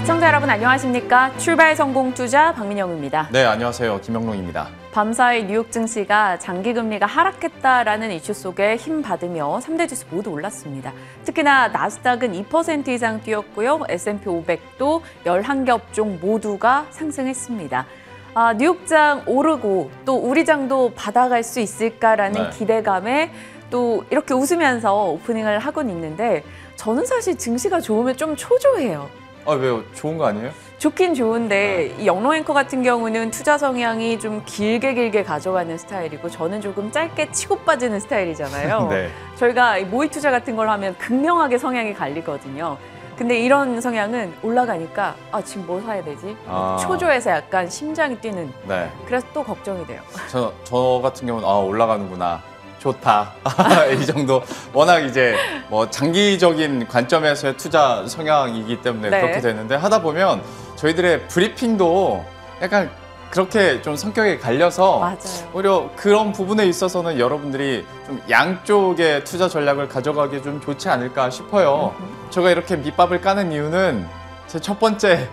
시청자 여러분 안녕하십니까? 출발 성공 투자 박민영입니다. 네, 안녕하세요. 김영롱입니다. 밤사이 뉴욕 증시가 장기 금리가 하락했다라는 이슈 속에 힘 받으며 3대 지수 모두 올랐습니다. 특히나 나스닥은 2% 이상 뛰었고요. S&P 500도 11개 업종 모두가 상승했습니다. 아, 뉴욕장 오르고 또 우리 장도 받아갈 수 있을까라는 네. 기대감에 또 이렇게 웃으면서 오프닝을 하곤 있는데 저는 사실 증시가 좋으면 좀 초조해요. 아 왜요? 좋은 거 아니에요? 좋긴 좋은데 네. 영롱 앵커 같은 경우는 투자 성향이 좀 길게 길게 가져가는 스타일이고 저는 조금 짧게 치고 빠지는 스타일이잖아요. 네. 저희가 모의 투자 같은 걸 하면 극명하게 성향이 갈리거든요. 근데 이런 성향은 올라가니까 아 지금 뭐 사야 되지? 아. 초조해서 약간 심장이 뛰는. 네. 그래서 또 걱정이 돼요. 저, 저 같은 경우는 아 올라가는구나. 좋다. 이 정도. 워낙 이제 뭐 장기적인 관점에서의 투자 성향이기 때문에 네. 그렇게 되는데 하다 보면 저희들의 브리핑도 약간 그렇게 좀 성격이 갈려서 맞아요. 오히려 그런 부분에 있어서는 여러분들이 좀 양쪽의 투자 전략을 가져가기 좀 좋지 않을까 싶어요. 제가 이렇게 밑밥을 까는 이유는 제 첫 번째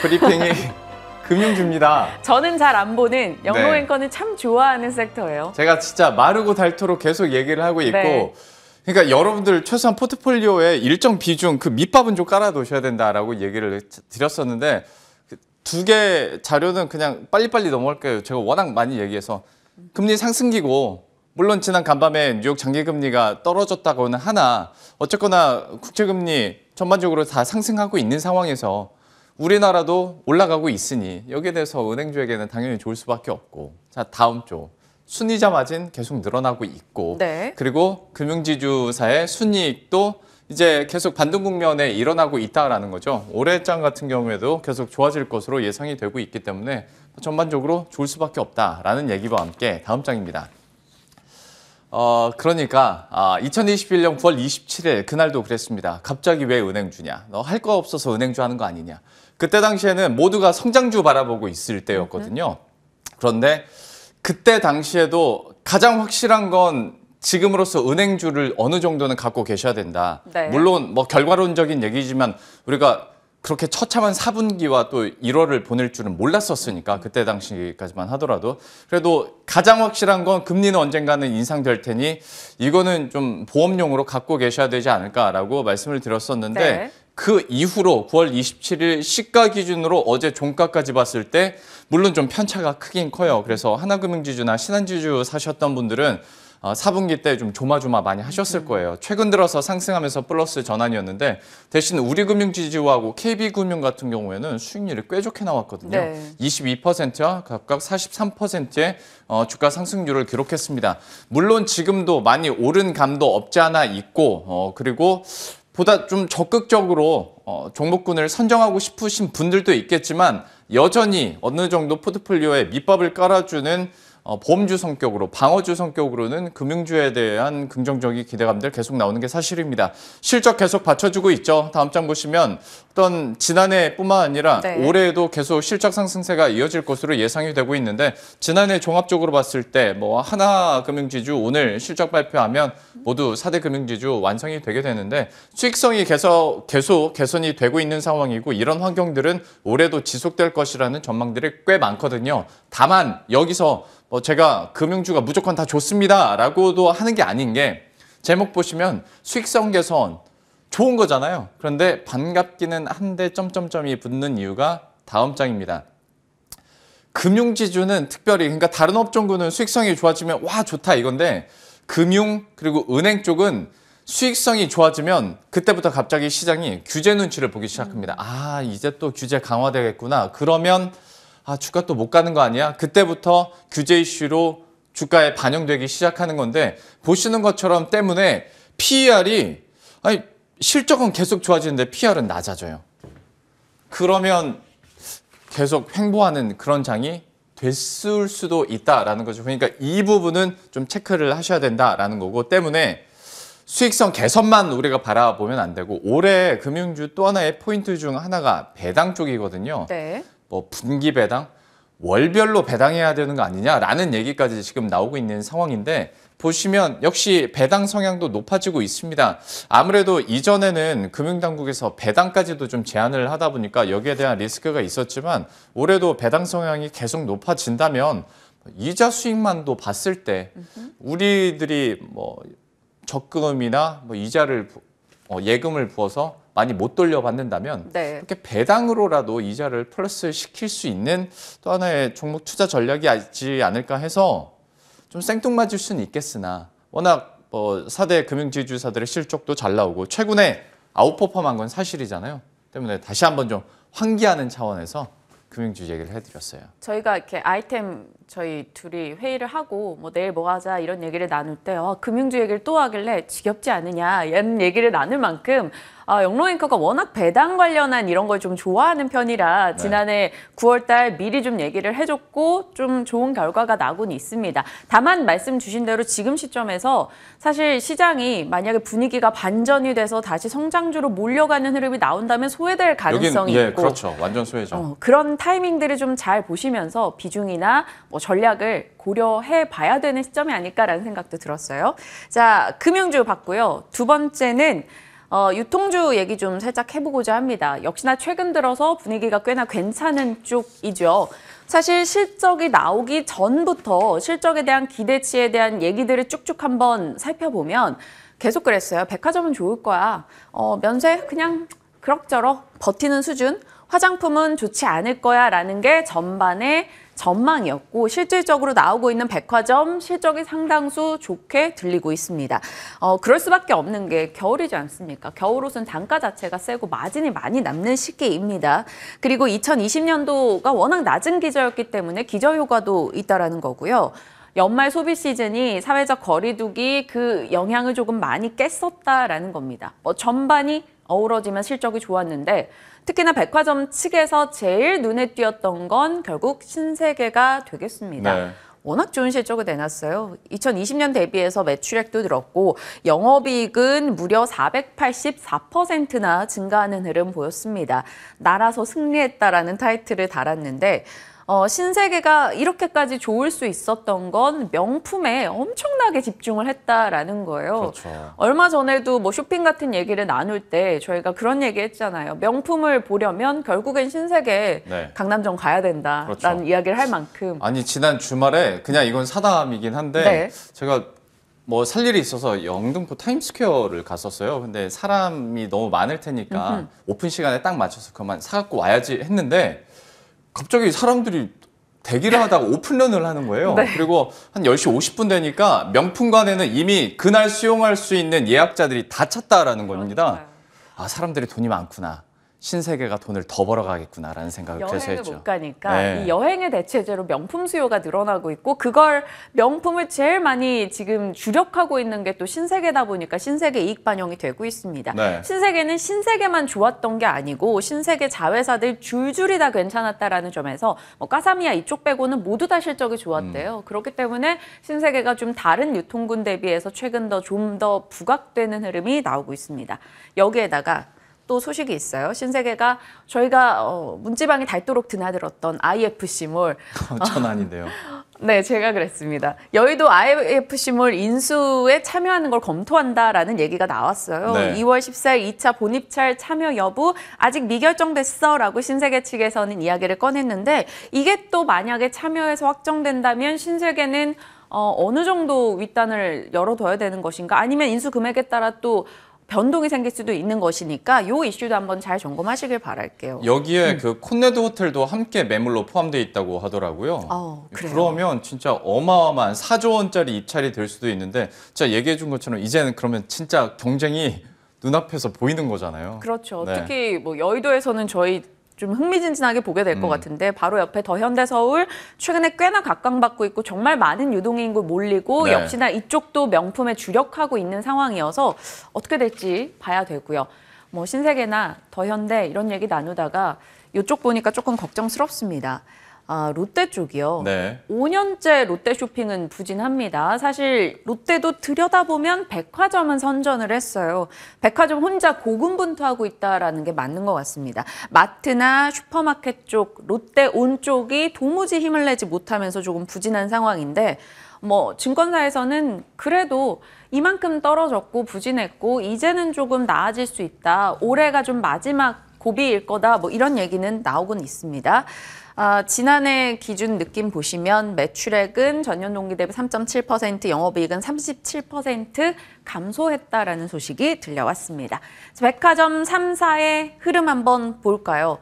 브리핑이 금융주입니다. 저는 잘 안 보는 영롱 네. 앵커는 참 좋아하는 섹터예요. 제가 진짜 마르고 닳도록 계속 얘기를 하고 있고 네. 그러니까 여러분들 최소한 포트폴리오에 일정 비중 그 밑밥은 좀깔아놓셔야 된다라고 얘기를 드렸었는데 그 두개 자료는 그냥 빨리빨리 넘어갈게요. 제가 워낙 많이 얘기해서 금리 상승기고 물론 지난 간밤에 뉴욕 장기금리가 떨어졌다고는 하나 어쨌거나 국제금리 전반적으로 다 상승하고 있는 상황에서 우리나라도 올라가고 있으니 여기에 대해서 은행주에게는 당연히 좋을 수밖에 없고 자 다음 주 순이자 마진 계속 늘어나고 있고 네. 그리고 금융지주사의 순이익도 이제 계속 반등 국면에 일어나고 있다라는 거죠. 올해 장 같은 경우에도 계속 좋아질 것으로 예상이 되고 있기 때문에 전반적으로 좋을 수밖에 없다라는 얘기와 함께 다음 장입니다. 어, 그러니까 아, 2021년 9월 27일 그날도 그랬습니다. 갑자기 왜 은행 주냐? 너 할 거 없어서 은행 주하는 거 아니냐? 그때 당시에는 모두가 성장주 바라보고 있을 때였거든요. 그런데 그때 당시에도 가장 확실한 건 지금으로서 은행주를 어느 정도는 갖고 계셔야 된다. 네. 물론 뭐 결과론적인 얘기지만 우리가 그렇게 처참한 4분기와 또 1월을 보낼 줄은 몰랐었으니까 그때 당시까지만 하더라도 그래도 가장 확실한 건 금리는 언젠가는 인상될 테니 이거는 좀 보험용으로 갖고 계셔야 되지 않을까라고 말씀을 드렸었는데 네. 그 이후로 9월 27일 시가 기준으로 어제 종가까지 봤을 때 물론 좀 편차가 크긴 커요. 그래서 하나금융지주나 신한지주 사셨던 분들은 4분기 어, 때좀 조마조마 많이 하셨을 거예요. 최근 들어서 상승하면서 플러스 전환이었는데 대신 우리금융지주하고 KB금융 같은 경우에는 수익률이 꽤 좋게 나왔거든요. 네. 22%와 각각 43%의 어, 주가 상승률을 기록했습니다. 물론 지금도 많이 오른 감도 없지 않아 있고 어, 그리고 보다 좀 적극적으로 어, 종목군을 선정하고 싶으신 분들도 있겠지만 여전히 어느 정도 포트폴리오에 밑밥을 깔아주는 어, 보주 성격으로 방어주 성격으로는 금융주에 대한 긍정적인 기대감들 계속 나오는 게 사실입니다. 실적 계속 받쳐주고 있죠. 다음 장 보시면 어떤 지난해뿐만 아니라 네. 올해에도 계속 실적 상승세가 이어질 것으로 예상이 되고 있는데 지난해 종합적으로 봤을 때 뭐 하나금융지주 오늘 실적 발표하면 모두 4대 금융지주 완성이 되게 되는데 수익성이 계속, 계속 개선이 되고 있는 상황이고 이런 환경들은 올해도 지속될 것이라는 전망들이 꽤 많거든요. 다만 여기서 뭐 제가 금융주가 무조건 다 좋습니다라고도 하는 게 아닌 게 제목 보시면 수익성 개선 좋은 거잖아요. 그런데 반갑기는 한데 점점점이 붙는 이유가 다음 장입니다. 금융지주는 특별히 그러니까 다른 업종군은 수익성이 좋아지면 와 좋다 이건데 금융 그리고 은행 쪽은 수익성이 좋아지면 그때부터 갑자기 시장이 규제 눈치를 보기 시작합니다. 아 이제 또 규제 강화되겠구나. 그러면 아 주가 또 못 가는 거 아니야? 그때부터 규제 이슈로 주가에 반영되기 시작하는 건데 보시는 것처럼 때문에 PER이 아니 실적은 계속 좋아지는데 PR은 e 낮아져요. 그러면 계속 횡보하는 그런 장이 됐을 수도 있다라는 거죠. 그러니까 이 부분은 좀 체크를 하셔야 된다라는 거고 때문에 수익성 개선만 우리가 바라보면 안 되고 올해 금융주 또 하나의 포인트 중 하나가 배당 쪽이거든요. 네. 뭐 분기 배당, 월별로 배당해야 되는 거 아니냐라는 얘기까지 지금 나오고 있는 상황인데 보시면 역시 배당 성향도 높아지고 있습니다. 아무래도 이전에는 금융당국에서 배당까지도 좀 제한을 하다 보니까 여기에 대한 리스크가 있었지만 올해도 배당 성향이 계속 높아진다면 이자 수익만도 봤을 때 우리들이 뭐 적금이나 뭐 이자를 어, 예금을 부어서 많이 못 돌려받는다면 네. 이렇게 배당으로라도 이자를 플러스 시킬 수 있는 또 하나의 종목 투자 전략이 있지 않을까 해서 좀 생뚱맞을 수는 있겠으나 워낙 뭐 4대 금융지주사들의 실적도 잘 나오고 최근에 아웃퍼펌한 건 사실이잖아요. 때문에 다시 한번 좀 환기하는 차원에서 금융주주 얘기를 해드렸어요. 저희가 이렇게 아이템 저희 둘이 회의를 하고 뭐 내일 뭐 하자 이런 얘기를 나눌 때 어, 금융주 얘기를 또 하길래 지겹지 않느냐 이런 얘기를 나눌 만큼 아, 영롱 앵커가 워낙 배당 관련한 이런 걸 좀 좋아하는 편이라 네. 지난해 네. 9월달 미리 좀 얘기를 해줬고 좀 좋은 결과가 나곤 있습니다. 다만 말씀 주신 대로 지금 시점에서 사실 시장이 만약에 분위기가 반전이 돼서 다시 성장주로 몰려가는 흐름이 나온다면 소외될 가능성이 여긴, 예, 있고 그렇죠. 완전 소외죠. 어, 그런 타이밍들을 좀 잘 보시면서 비중이나 뭐 전략을 고려해 봐야 되는 시점이 아닐까라는 생각도 들었어요. 자, 금융주 봤고요. 두 번째는 어, 유통주 얘기 좀 살짝 해보고자 합니다. 역시나 최근 들어서 분위기가 꽤나 괜찮은 쪽이죠. 사실 실적이 나오기 전부터 실적에 대한 기대치에 대한 얘기들을 쭉쭉 한번 살펴보면 계속 그랬어요. 백화점은 좋을 거야. 어, 면세 그냥 그럭저럭 버티는 수준. 화장품은 좋지 않을 거야 라는 게 전반에 전망이었고 실질적으로 나오고 있는 백화점 실적이 상당수 좋게 들리고 있습니다. 어, 그럴 수밖에 없는 게 겨울이지 않습니까? 겨울 옷은 단가 자체가 세고 마진이 많이 남는 시기입니다. 그리고 2020년도가 워낙 낮은 기저였기 때문에 기저 효과도 있다라는 거고요. 연말 소비 시즌이 사회적 거리두기 그 영향을 조금 많이 깼었다라는 겁니다. 뭐 전반이 어우러지면 실적이 좋았는데 특히나 백화점 측에서 제일 눈에 띄었던 건 결국 신세계가 되겠습니다. 네. 워낙 좋은 실적을 내놨어요. 2020년 대비해서 매출액도 늘었고 영업이익은 무려 484%나 증가하는 흐름 보였습니다. 나라서 승리했다라는 타이틀을 달았는데 어, 신세계가 이렇게까지 좋을 수 있었던 건 명품에 엄청나게 집중을 했다라는 거예요. 그렇죠. 얼마 전에도 뭐 쇼핑 같은 얘기를 나눌 때 저희가 그런 얘기 했잖아요. 명품을 보려면 결국엔 신세계 네. 강남점 가야 된다라는 그렇죠. 이야기를 할 만큼. 아니 지난 주말에 그냥 이건 사담이긴 한데 네. 제가 뭐 살 일이 있어서 영등포 타임스퀘어를 갔었어요. 근데 사람이 너무 많을 테니까 음흠. 오픈 시간에 딱 맞춰서 그만 사갖고 와야지 했는데 갑자기 사람들이 대기를 하다가 오픈런을 하는 거예요. 네. 그리고 한 10시 50분 되니까 명품관에는 이미 그날 수용할 수 있는 예약자들이 다 찼다라는 겁니다. 그렇죠. 아, 사람들이 돈이 많구나. 신세계가 돈을 더 벌어가겠구나라는 생각을 그래 했죠. 여행을 못 가니까 네. 이 여행의 대체제로 명품 수요가 늘어나고 있고 그걸 명품을 제일 많이 지금 주력하고 있는 게 또 신세계다 보니까 신세계 이익 반영이 되고 있습니다. 네. 신세계는 신세계만 좋았던 게 아니고 신세계 자회사들 줄줄이 다 괜찮았다라는 점에서 뭐 까사미아 이쪽 빼고는 모두 다 실적이 좋았대요. 음. 그렇기 때문에 신세계가 좀 다른 유통군 대비해서 최근 더 좀더 더 부각되는 흐름이 나오고 있습니다. 여기에다가 또 소식이 있어요. 신세계가 저희가 어, 문지방이 닳도록 드나들었던 IFC몰. 어, 전 아닌데요. 네, 제가 그랬습니다. 여의도 IFC몰 인수에 참여하는 걸 검토한다라는 얘기가 나왔어요. 네. 2월 14일 2차 본입찰 참여 여부 아직 미결정됐어라고 신세계 측에서는 이야기를 꺼냈는데 이게 또 만약에 참여해서 확정된다면 신세계는 어, 어느 정도 윗단을 열어둬야 되는 것인가 아니면 인수 금액에 따라 또 변동이 생길 수도 있는 것이니까 요 이슈도 한번 잘 점검하시길 바랄게요. 여기에 음. 그 콘네드 호텔도 함께 매물로 포함되어 있다고 하더라고요. 어, 그러면 진짜 어마어마한 4조 원짜리 입찰이 될 수도 있는데 진짜 얘기해 준 것처럼 이제는 그러면 진짜 경쟁이 눈앞에서 보이는 거잖아요. 그렇죠. 네. 특히 뭐 여의도에서는 저희 좀 흥미진진하게 보게 될것 음. 같은데 바로 옆에 더현대서울 최근에 꽤나 각광받고 있고 정말 많은 유동인구 몰리고 네. 역시나 이쪽도 명품에 주력하고 있는 상황이어서 어떻게 될지 봐야 되고요. 뭐 신세계나 더현대 이런 얘기 나누다가 이쪽 보니까 조금 걱정스럽습니다. 아, 롯데 쪽이요. 네. 5년째 롯데 쇼핑은 부진합니다. 사실 롯데도 들여다보면 백화점은 선전을 했어요. 백화점 혼자 고군분투하고 있다라는 게 맞는 것 같습니다. 마트나 슈퍼마켓 쪽, 롯데 온 쪽이 도무지 힘을 내지 못하면서 조금 부진한 상황인데 뭐 증권사에서는 그래도 이만큼 떨어졌고 부진했고 이제는 조금 나아질 수 있다. 올해가 좀 마지막 고비일 거다. 뭐 이런 얘기는 나오곤 있습니다. 아, 지난해 기준 느낌 보시면 매출액은 전년 동기 대비 3.7%, 영업이익은 37% 감소했다라는 소식이 들려왔습니다. 백화점 3사의 흐름 한번 볼까요?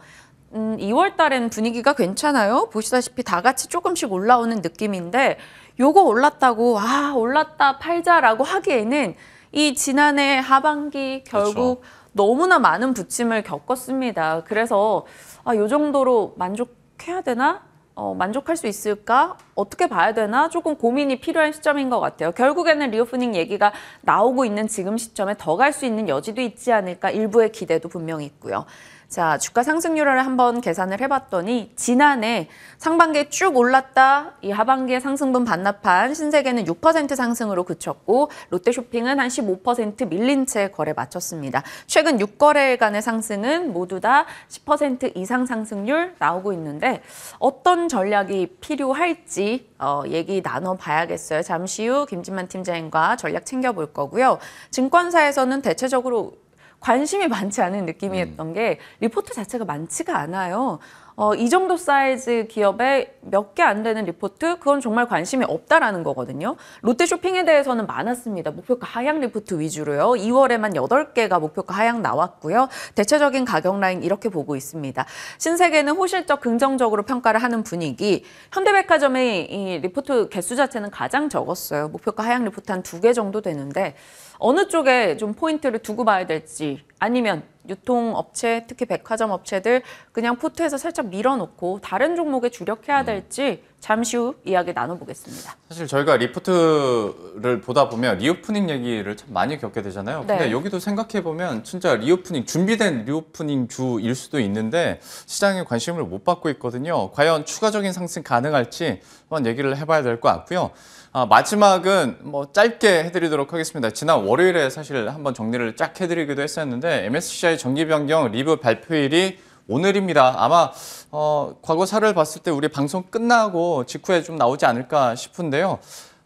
음, 2월 달엔 분위기가 괜찮아요. 보시다시피 다 같이 조금씩 올라오는 느낌인데 요거 올랐다고 아 올랐다 팔자라고 하기에는 이 지난해 하반기 결국 그렇죠. 너무나 많은 부침을 겪었습니다. 그래서 아, 요 정도로 만족 만족해야 되나? 어, 만족할 수 있을까? 어떻게 봐야 되나? 조금 고민이 필요한 시점인 것 같아요. 결국에는 리오프닝 얘기가 나오고 있는 지금 시점에 더 갈 수 있는 여지도 있지 않을까? 일부의 기대도 분명히 있고요. 자, 주가 상승률을 한번 계산을 해봤더니 지난해 상반기에 쭉 올랐다. 이 하반기에 상승분 반납한 신세계는 6% 상승으로 그쳤고 롯데쇼핑은 한 15% 밀린 채 거래 마쳤습니다. 최근 6거래간의 상승은 모두 다 10% 이상 상승률 나오고 있는데 어떤 전략이 필요할지 어, 얘기 나눠봐야겠어요. 잠시 후 김진만 팀장과 전략 챙겨볼 거고요. 증권사에서는 대체적으로 관심이 많지 않은 느낌이었던 음. 게 리포트 자체가 많지가 않아요. 어, 이 정도 사이즈 기업에 몇 개 안 되는 리포트 그건 정말 관심이 없다라는 거거든요. 롯데 쇼핑에 대해서는 많았습니다. 목표가 하향 리포트 위주로요. 2월에만 8개가 목표가 하향 나왔고요. 대체적인 가격 라인 이렇게 보고 있습니다. 신세계는 호실적 긍정적으로 평가를 하는 분위기. 현대백화점의 이 리포트 개수 자체는 가장 적었어요. 목표가 하향 리포트 한 두 개 정도 되는데 어느 쪽에 좀 포인트를 두고 봐야 될지 아니면 유통업체, 특히 백화점 업체들 그냥 포트에서 살짝 밀어놓고 다른 종목에 주력해야 음. 될지 잠시 후 이야기 나눠보겠습니다. 사실 저희가 리포트를 보다 보면 리오프닝 얘기를 참 많이 겪게 되잖아요. 네. 근데 여기도 생각해보면 진짜 리오프닝, 준비된 리오프닝 주일 수도 있는데 시장에 관심을 못 받고 있거든요. 과연 추가적인 상승 가능할지 한번 얘기를 해봐야 될 것 같고요. 아, 마지막은 뭐 짧게 해드리도록 하겠습니다. 지난 월요일에 사실 한번 정리를 쫙 해드리기도 했었는데 MSCI 정기 변경 리뷰 발표일이 오늘입니다. 아마 어, 과거 사를 봤을 때 우리 방송 끝나고 직후에 좀 나오지 않을까 싶은데요.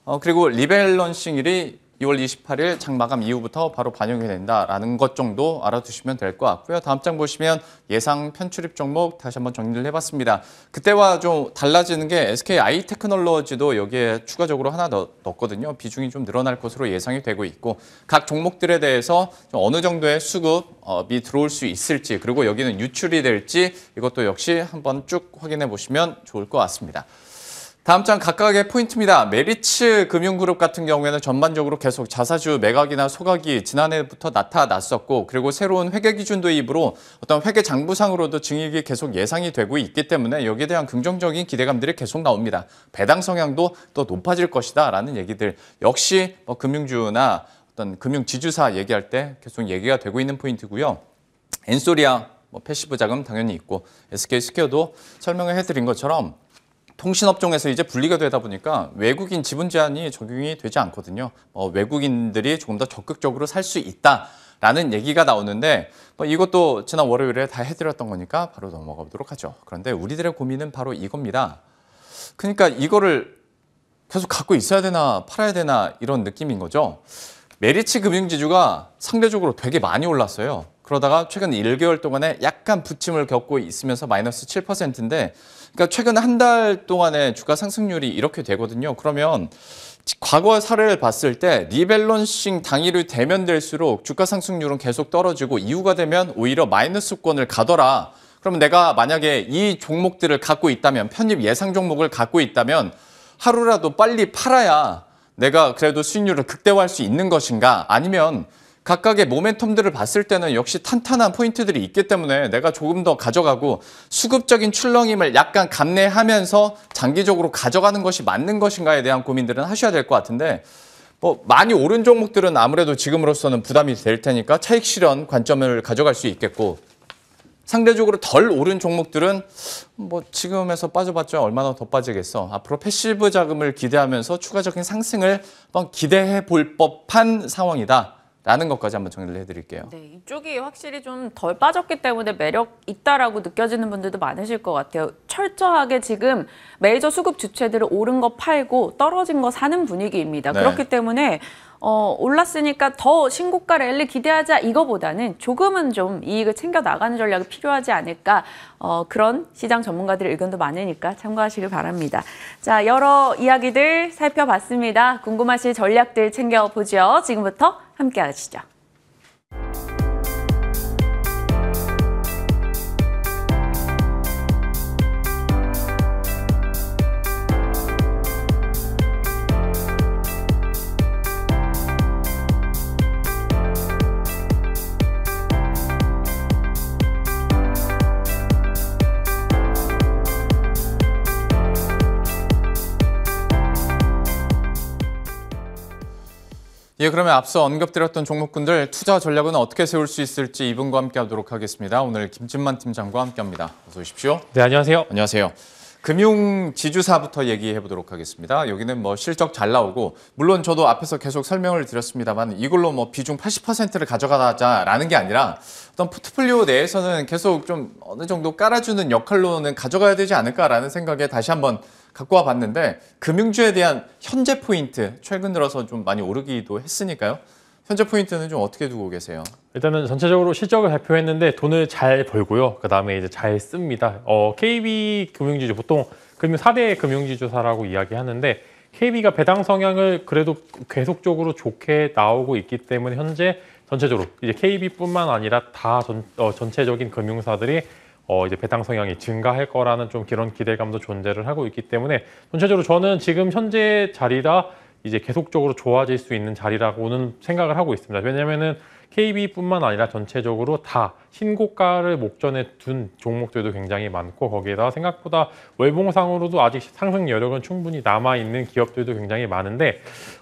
어, 그리고 리밸런싱일이 2월 28일 장 마감 이후부터 바로 반영이 된다라는 것 정도 알아두시면 될 것 같고요. 다음 장 보시면 예상 편출입 종목 다시 한번 정리를 해봤습니다. 그때와 좀 달라지는 게 SK 아 테크놀로지도 여기에 추가적으로 하나 넣, 었거든요 비중이 좀 늘어날 것으로 예상이 되고 있고 각 종목들에 대해서 어느 정도의 수급이 들어올 수 있을지 그리고 여기는 유출이 될지 이것도 역시 한번 쭉 확인해 보시면 좋을 것 같습니다. 다음 장 각각의 포인트입니다. 메리츠 금융그룹 같은 경우에는 전반적으로 계속 자사주 매각이나 소각이 지난해부터 나타났었고 그리고 새로운 회계 기준 도입으로 어떤 회계 장부상으로도 증액이 계속 예상이 되고 있기 때문에 여기에 대한 긍정적인 기대감들이 계속 나옵니다. 배당 성향도 또 높아질 것이다 라는 얘기들 역시 뭐 금융주나 어떤 금융지주사 얘기할 때 계속 얘기가 되고 있는 포인트고요. 엔소리아 뭐 패시브 자금 당연히 있고 SK 스퀘어도 설명을 해드린 것처럼 통신업종에서 이제 분리가 되다 보니까 외국인 지분 제한이 적용이 되지 않거든요. 어, 외국인들이 조금 더 적극적으로 살 수 있다라는 얘기가 나오는데 뭐 이것도 지난 월요일에 다 해드렸던 거니까 바로 넘어가 보도록 하죠. 그런데 우리들의 고민은 바로 이겁니다. 그러니까 이거를 계속 갖고 있어야 되나 팔아야 되나 이런 느낌인 거죠. 메리츠 금융지주가 상대적으로 되게 많이 올랐어요. 그러다가 최근 1개월 동안에 약간 부침을 겪고 있으면서 마이너스 7%인데 그러니까 최근 한 달 동안의 주가 상승률이 이렇게 되거든요. 그러면 과거 사례를 봤을 때 리밸런싱 당일이 되면 될수록 주가 상승률은 계속 떨어지고 이유가 되면 오히려 마이너스권을 가더라. 그러면 내가 만약에 이 종목들을 갖고 있다면 편입 예상 종목을 갖고 있다면 하루라도 빨리 팔아야 내가 그래도 수익률을 극대화할 수 있는 것인가 아니면 각각의 모멘텀들을 봤을 때는 역시 탄탄한 포인트들이 있기 때문에 내가 조금 더 가져가고 수급적인 출렁임을 약간 감내하면서 장기적으로 가져가는 것이 맞는 것인가에 대한 고민들은 하셔야 될 것 같은데 뭐 많이 오른 종목들은 아무래도 지금으로서는 부담이 될 테니까 차익 실현 관점을 가져갈 수 있겠고 상대적으로 덜 오른 종목들은 뭐 지금에서 빠져봤자 얼마나 더 빠지겠어. 앞으로 패시브 자금을 기대하면서 추가적인 상승을 한번 기대해 볼 법한 상황이다. 라는 것까지 한번 정리를 해드릴게요. 네, 이쪽이 확실히 좀 덜 빠졌기 때문에 매력 있다라고 느껴지는 분들도 많으실 것 같아요. 철저하게 지금 메이저 수급 주체들을 오른 거 팔고 떨어진 거 사는 분위기입니다. 네. 그렇기 때문에 어, 올랐으니까 더 신고가 랠리 기대하자 이거보다는 조금은 좀 이익을 챙겨 나가는 전략이 필요하지 않을까 어, 그런 시장 전문가들의 의견도 많으니까 참고하시길 바랍니다. 자 여러 이야기들 살펴봤습니다. 궁금하실 전략들 챙겨보죠. 지금부터 함께 하시죠. 예, 그러면 앞서 언급드렸던 종목군들 투자 전략은 어떻게 세울 수 있을지 이분과 함께 하도록 하겠습니다. 오늘 김진만 팀장과 함께합니다. 어서 오십시오. 네, 안녕하세요. 안녕하세요. 금융 지주사부터 얘기해 보도록 하겠습니다. 여기는 뭐 실적 잘 나오고 물론 저도 앞에서 계속 설명을 드렸습니다만 이걸로 뭐 비중 80%를 가져가자라는 게 아니라 어떤 포트폴리오 내에서는 계속 좀 어느 정도 깔아주는 역할로는 가져가야 되지 않을까라는 생각에 다시 한번 갖고 와 봤는데 금융주에 대한 현재 포인트 최근 들어서 좀 많이 오르기도 했으니까요. 현재 포인트는 좀 어떻게 두고 계세요? 일단은 전체적으로 실적을 발표했는데 돈을 잘 벌고요. 그다음에 이제 잘 씁니다. 어, KB 금융지주 보통 금융 4대 금융지주사라고 이야기하는데 KB가 배당 성향을 그래도 계속적으로 좋게 나오고 있기 때문에 현재 전체적으로 이제 KB뿐만 아니라 다 전, 어, 전체적인 금융사들이 어 이제 배당 성향이 증가할 거라는 좀 그런 기대감도 존재를 하고 있기 때문에 전체적으로 저는 지금 현재 자리다 이제 계속적으로 좋아질 수 있는 자리라고는 생각을 하고 있습니다. 왜냐면은 KB뿐만 아니라 전체적으로 다 신고가를 목전에 둔 종목들도 굉장히 많고 거기에다 생각보다 외봉상으로도 아직 상승 여력은 충분히 남아 있는 기업들도 굉장히 많은데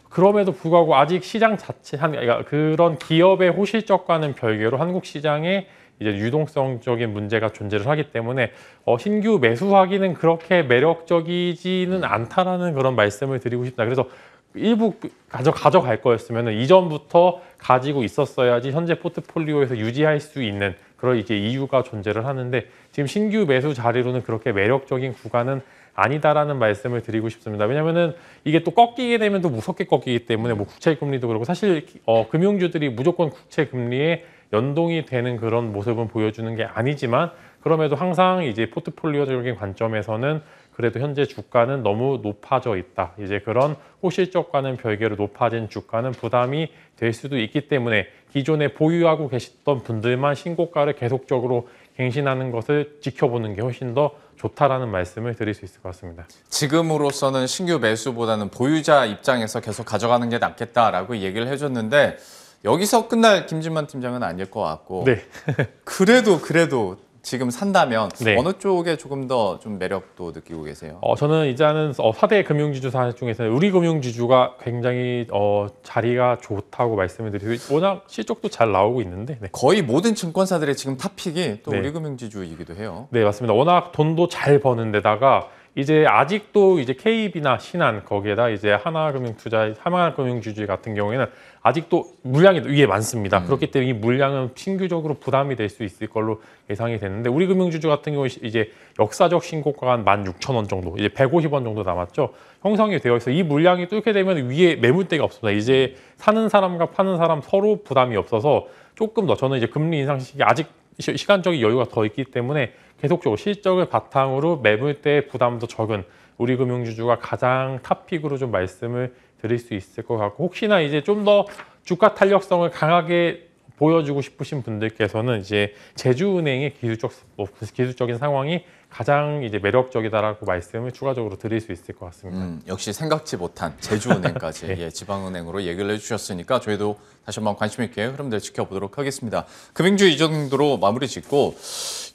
그럼에도 불구하고 아직 시장 자체 한 그러니까 그런 기업의 호실적과는 별개로 한국 시장의 이제 유동성적인 문제가 존재를 하기 때문에 어, 신규 매수하기는 그렇게 매력적이지는 않다라는 그런 말씀을 드리고 싶다. 그래서 일부 가져, 가져갈 거였으면 이전부터 가지고 있었어야지 현재 포트폴리오에서 유지할 수 있는 그런 이제 이유가 존재를 하는데 지금 신규 매수 자리로는 그렇게 매력적인 구간은 아니다라는 말씀을 드리고 싶습니다. 왜냐면은 이게 또 꺾이게 되면 또 무섭게 꺾이기 때문에 뭐 국채 금리도 그렇고 사실 어, 금융주들이 무조건 국채 금리에 연동이 되는 그런 모습은 보여주는 게 아니지만 그럼에도 항상 이제 포트폴리오적인 관점에서는 그래도 현재 주가는 너무 높아져 있다. 이제 그런 호실적과는 별개로 높아진 주가는 부담이 될 수도 있기 때문에 기존에 보유하고 계셨던 분들만 신고가를 계속적으로 갱신하는 것을 지켜보는 게 훨씬 더 좋다라는 말씀을 드릴 수 있을 것 같습니다. 지금으로서는 신규 매수보다는 보유자 입장에서 계속 가져가는 게 낫겠다라고 얘기를 해줬는데 여기서 끝날 김진만 팀장은 아닐 것 같고 네. 그래도 그래도 지금 산다면 네. 어느 쪽에 조금 더좀 매력도 느끼고 계세요? 어, 저는 이제는 4대 어, 금융지주사 중에서는 우리금융지주가 굉장히 어, 자리가 좋다고 말씀을 드리고 워낙 실적도 잘 나오고 있는데 네. 거의 모든 증권사들의 지금 탑픽이 또 네. 우리금융지주이기도 해요. 네 맞습니다. 워낙 돈도 잘 버는 데다가 이제 아직도 이제 KB나 신한 거기에다 이제 하나금융투자, 하나금융주주 같은 경우에는 아직도 물량이 위에 많습니다. 음. 그렇기 때문에 이 물량은 신규적으로 부담이 될 수 있을 걸로 예상이 되는데 우리 금융주주 같은 경우 이제 역사적 신고가한 16,000원 정도, 이제 150원 정도 남았죠. 형성이 되어 있어. 이 물량이 뚫게 되면 위에 매물대가 없습니다. 이제 사는 사람과 파는 사람 서로 부담이 없어서 조금 더 저는 이제 금리 인상 시기 아직 시간적인 여유가 더 있기 때문에 계속적으로 실적을 바탕으로 매물대 부담도 적은 우리 금융주주가 가장 탑픽으로 좀 말씀을 드릴 수 있을 것 같고 혹시나 이제 좀 더 주가 탄력성을 강하게 보여주고 싶으신 분들께서는 이제 제주은행의 기술적 뭐, 기술적인 상황이 가장 이제 매력적이다라고 말씀을 추가적으로 드릴 수 있을 것 같습니다. 음, 역시 생각지 못한 제주은행까지 네. 예, 지방은행으로 얘기를 해주셨으니까 저희도 다시 한번 관심 있게 흐름들 지켜보도록 하겠습니다. 금융주 이 정도로 마무리 짓고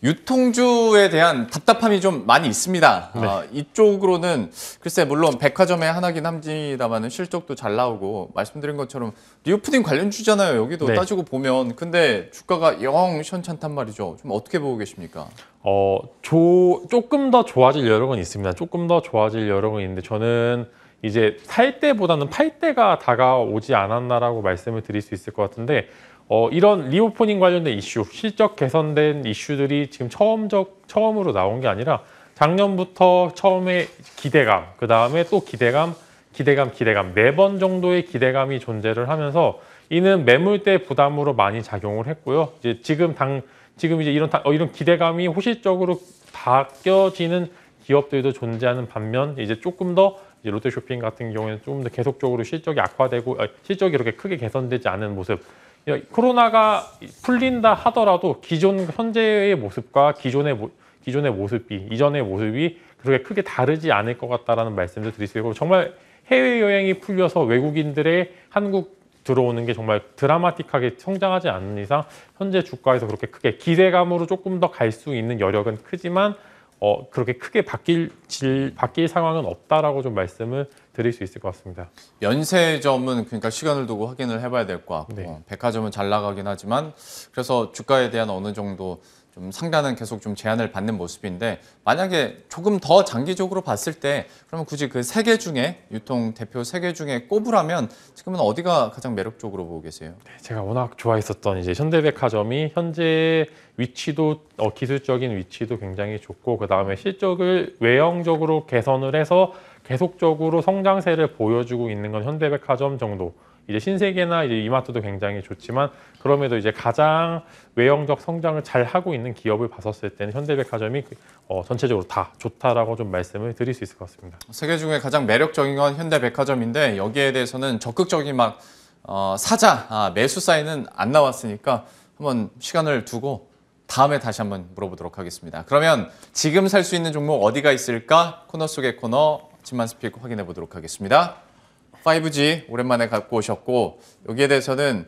유통주에 대한 답답함이 좀 많이 있습니다. 아, 네. 아, 이쪽으로는 글쎄 물론 백화점의 하나긴 합니다만 실적도 잘 나오고 말씀드린 것처럼 리오프딩 관련 주잖아요. 여기도 네. 따지고 보면 근데 주가가 영 현찬탄 말이죠. 좀 어떻게 보고 계십니까? 어, 조, 조금 더 좋아질 여력은 있습니다. 조금 더 좋아질 여력은 있는데 저는 이제 살 때보다는 팔 때가 다가오지 않았나라고 말씀을 드릴 수 있을 것 같은데 어, 이런 리오프닝 관련된 이슈, 실적 개선된 이슈들이 지금 처음적, 처음으로 나온 게 아니라 작년부터 처음에 기대감, 그 다음에 또 기대감, 기대감, 기대감 매번 네 정도의 기대감이 존재를 하면서 이는 매물대 부담으로 많이 작용을 했고요. 이제 지금 당 지금 이제 이런 어, 이런 기대감이 호시적으로 바뀌어지는 기업들도 존재하는 반면 이제 조금 더 이제 롯데쇼핑 같은 경우에는 조금 더 계속적으로 실적이 악화되고 아, 실적이 이렇게 크게 개선되지 않은 모습 코로나가 풀린다 하더라도 기존 현재의 모습과 기존의 모, 기존의 모습이 이전의 모습이 그렇게 크게 다르지 않을 것 같다라는 말씀을 드릴 수 있고 정말 해외 여행이 풀려서 외국인들의 한국 들어오는 게 정말 드라마틱하게 성장하지 않는 이상 현재 주가에서 그렇게 크게 기대감으로 조금 더 갈 수 있는 여력은 크지만 어, 그렇게 크게 바뀔, 질, 바뀔 상황은 없다라고 좀 말씀을 드릴 수 있을 것 같습니다. 연세점은 그러니까 시간을 두고 확인을 해봐야 될 것 같고 네. 백화점은 잘 나가긴 하지만 그래서 주가에 대한 어느 정도 좀 상단은 계속 좀 제한을 받는 모습인데 만약에 조금 더 장기적으로 봤을 때 그러면 굳이 그 세 개 중에 유통 대표 세 개 중에 꼽으라면 지금은 어디가 가장 매력적으로 보고 계세요? 네, 제가 워낙 좋아했었던 이제 현대백화점이 현재 위치도 어, 기술적인 위치도 굉장히 좋고 그 다음에 실적을 외형적으로 개선을 해서 계속적으로 성장세를 보여주고 있는 건 현대백화점 정도. 이제 신세계나 이제 이마트도 굉장히 좋지만 그럼에도 이제 가장 외형적 성장을 잘 하고 있는 기업을 봤었을 때는 현대백화점이 그, 어, 전체적으로 다 좋다라고 좀 말씀을 드릴 수 있을 것 같습니다. 세계 중에 가장 매력적인 건 현대백화점인데 여기에 대해서는 적극적인 막 어, 사자 아, 매수 사인은 안 나왔으니까 한번 시간을 두고 다음에 다시 한번 물어보도록 하겠습니다. 그러면 지금 살 수 있는 종목 어디가 있을까? 코너 속의 코너 집만 스픽 확인해 보도록 하겠습니다. 5G 오랜만에 갖고 오셨고 여기에 대해서는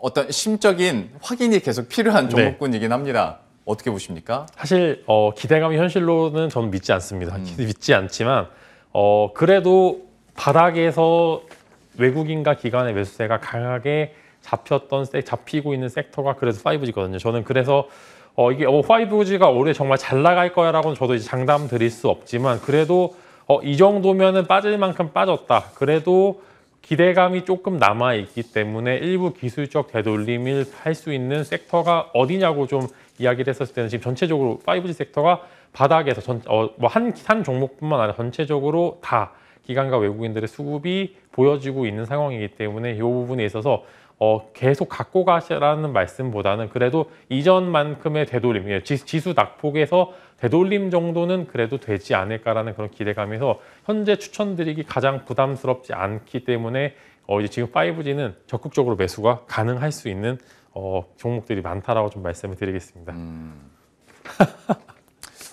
어떤 심적인 확인이 계속 필요한 네. 종목군이긴 네. 합니다. 어떻게 보십니까? 사실 어, 기대감이 현실로는 저는 믿지 않습니다. 음. 믿지 않지만 어, 그래도 바닥에서 외국인과 기관의 매수세가 강하게 잡혔던 잡히고 있는 섹터가 그래서 5G거든요. 저는 그래서 어, 이게 어, 5G가 올해 정말 잘 나갈 거야라고는 저도 이제 장담 드릴 수 없지만 그래도 어, 이 정도면은 빠질 만큼 빠졌다. 그래도 기대감이 조금 남아있기 때문에 일부 기술적 되돌림을 할 수 있는 섹터가 어디냐고 좀 이야기를 했었을 때는 지금 전체적으로 5G 섹터가 바닥에서 전, 어, 뭐한 한 종목뿐만 아니라 전체적으로 다 기관과 외국인들의 수급이 보여지고 있는 상황이기 때문에 이 부분에 있어서 어, 계속 갖고 가시라는 말씀보다는 그래도 이전만큼의 되돌림, 예, 지수 낙폭에서 되돌림 정도는 그래도 되지 않을까라는 그런 기대감에서 현재 추천드리기 가장 부담스럽지 않기 때문에 어, 이제 지금 5G는 적극적으로 매수가 가능할 수 있는 어, 종목들이 많다라고 좀 말씀을 드리겠습니다. 음.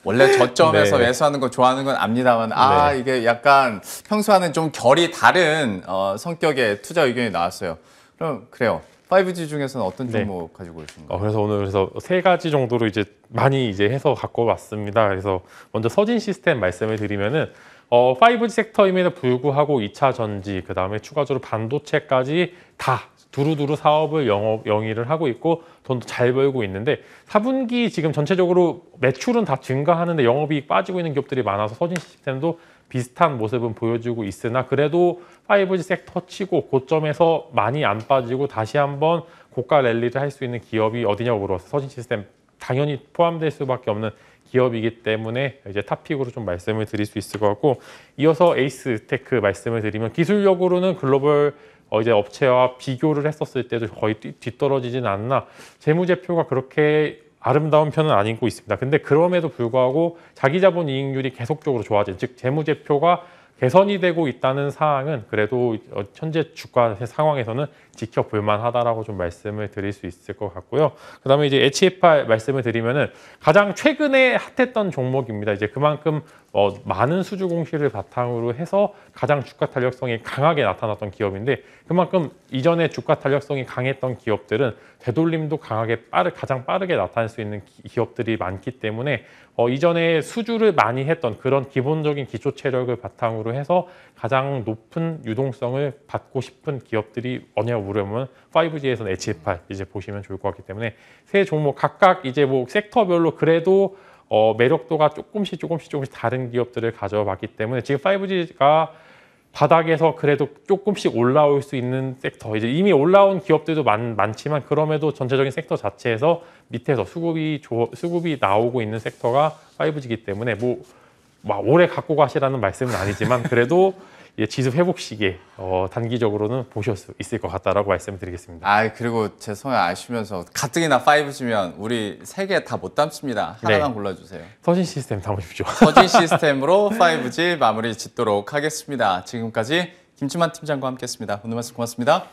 원래 저점에서 네. 매수하는 거 좋아하는 건 압니다만 아 네. 이게 약간 평소와는 좀 결이 다른 어, 성격의 투자 의견이 나왔어요. 그럼 어, 그래요. 5G 중에서는 어떤 네. 종목 네. 가지고 계신가요? 어, 그래서 오늘 그래서 세 가지 정도로 이제 많이 이제 해서 갖고 왔습니다. 그래서 먼저 서진 시스템 말씀을 드리면은 어, 5G 섹터임에도 불구하고 2차 전지 그 다음에 추가적으로 반도체까지 다 두루두루 사업을 영업 영위를 하고 있고 돈도 잘 벌고 있는데 4분기 지금 전체적으로 매출은 다 증가하는데 영업이익 빠지고 있는 기업들이 많아서 서진 시스템도 비슷한 모습은 보여주고 있으나 그래도 5G 섹터 치고 고점에서 많이 안 빠지고 다시 한번 고가 랠리를 할 수 있는 기업이 어디냐고 물어서 서진 시스템 당연히 포함될 수밖에 없는 기업이기 때문에 이제 탑픽으로 좀 말씀을 드릴 수 있을 것 같고 이어서 에이스 테크 말씀을 드리면 기술력으로는 글로벌 어 이제 업체와 비교를 했었을 때도 거의 뒤떨어지진 않나 재무제표가 그렇게 아름다운 편은 아니고 있습니다. 근데 그럼에도 불구하고 자기 자본 이익률이 계속적으로 좋아진 즉 재무제표가 개선이 되고 있다는 사항은 그래도 어, 현재 주가 상황에서는 지켜볼 만하다라고 좀 말씀을 드릴 수 있을 것 같고요. 그다음에 이제 HFR 말씀을 드리면은 가장 최근에 핫했던 종목입니다. 이제 그만큼 어, 많은 수주 공시를 바탕으로 해서 가장 주가 탄력성이 강하게 나타났던 기업인데 그만큼 이전에 주가 탄력성이 강했던 기업들은 되돌림도 강하게 빠르, 가장 빠르게 나타날 수 있는 기, 업들이 많기 때문에 어, 이전에 수주를 많이 했던 그런 기본적인 기초 체력을 바탕으로 해서 가장 높은 유동성을 받고 싶은 기업들이 어냐 우려면 5G에서는 H8 이제 보시면 좋을 것 같기 때문에 세 종목 각각 이제 뭐 섹터별로 그래도 어, 매력도가 조금씩 조금씩 조금씩 다른 기업들을 가져왔기 때문에 지금 5G가 바닥에서 그래도 조금씩 올라올 수 있는 섹터 이제 이미 올라온 기업들도 많, 지만 그럼에도 전체적인 섹터 자체에서 밑에서 수급이 조, 수급이 나오고 있는 섹터가 5G이기 때문에 뭐막 오래 갖고 가시라는 말씀은 아니지만 그래도 지수 회복 시계 어, 단기적으로는 보실 수 있을 것 같다라고 말씀드리겠습니다. 아 그리고 제 성에 아시면서 가뜩이나 5G면 우리 세 개 다 못 담습니다. 네. 하나만 네. 골라주세요. 서진 시스템 담으십시오. 서진 시스템으로 5G 마무리 짓도록 하겠습니다. 지금까지 김치만 팀장과 함께했습니다. 오늘 말씀 고맙습니다.